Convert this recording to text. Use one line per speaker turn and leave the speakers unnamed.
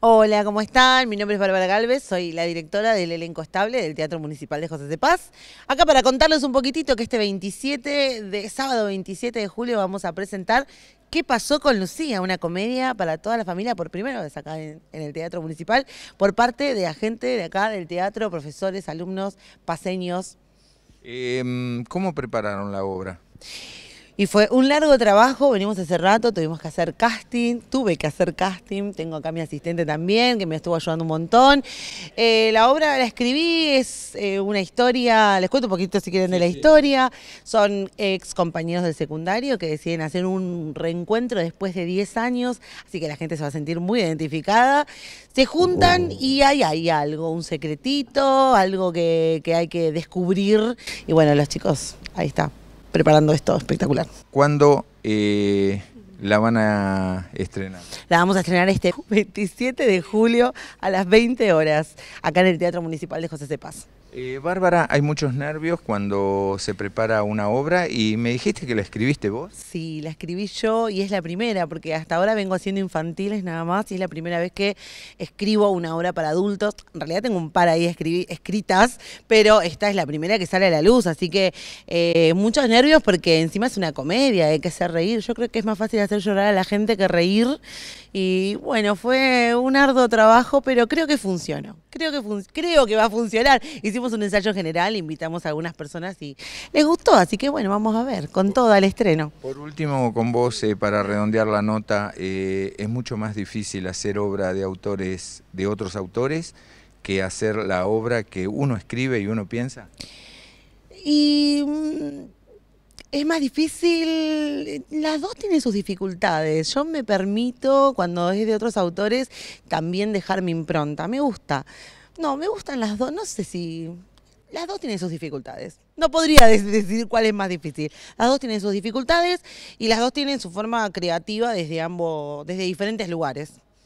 Hola, ¿cómo están? Mi nombre es Bárbara Galvez, soy la directora del elenco estable del Teatro Municipal de José de Paz. Acá para contarles un poquitito que este 27 de sábado 27 de julio vamos a presentar ¿Qué pasó con Lucía? Una comedia para toda la familia por primera vez acá en, el Teatro Municipal por parte de gente de acá del teatro, profesores, alumnos, paseños.
Eh, ¿Cómo prepararon la obra? Y fue un
largo trabajo, venimos hace rato, tuvimos que hacer casting, tuve que hacer casting, tengo acá mi asistente también, que me estuvo ayudando un montón. Eh, la obra la escribí, es eh, una historia, les cuento un poquito si quieren de la historia, son ex compañeros del secundario que deciden hacer un reencuentro después de 10 años, así que la gente se va a sentir muy identificada. Se juntan y ahí hay, algo, un secretito, algo que hay que descubrir. Y bueno, los chicos, ahí está preparando esto espectacular.
Cuando eh, la van a estrenar?
La vamos a estrenar este 27 de julio a las 20 horas, acá en el Teatro Municipal de José Cepaz.
Eh, Bárbara, hay muchos nervios cuando se prepara una obra y me dijiste que la escribiste vos. Sí,
la escribí yo y es la primera, porque hasta ahora vengo haciendo infantiles nada más y es la primera vez que escribo una obra para adultos. En realidad tengo un par ahí escritas, pero esta es la primera que sale a la luz, así que eh, muchos nervios porque encima es una comedia, hay que hacer reír. Yo creo que es más fácil hacer llorar a la gente que reír. Y bueno, fue un arduo trabajo, pero creo que funcionó. Creo que, creo que va a funcionar. Hicimos un ensayo general, invitamos a algunas personas y les gustó, así que bueno, vamos a ver, con todo al estreno. Por
último, con vos, eh, para redondear la nota, eh, es mucho más difícil hacer obra de autores, de otros autores, que hacer la obra que uno escribe y uno piensa.
Y mm, es más difícil, las dos tienen sus dificultades. Yo me permito, cuando es de otros autores, también dejar mi impronta. Me gusta. No, me gustan las dos, no sé si... Las dos tienen sus dificultades. No podría decir cuál es más difícil. Las dos tienen sus dificultades y las dos tienen su forma creativa desde ambos, desde diferentes lugares.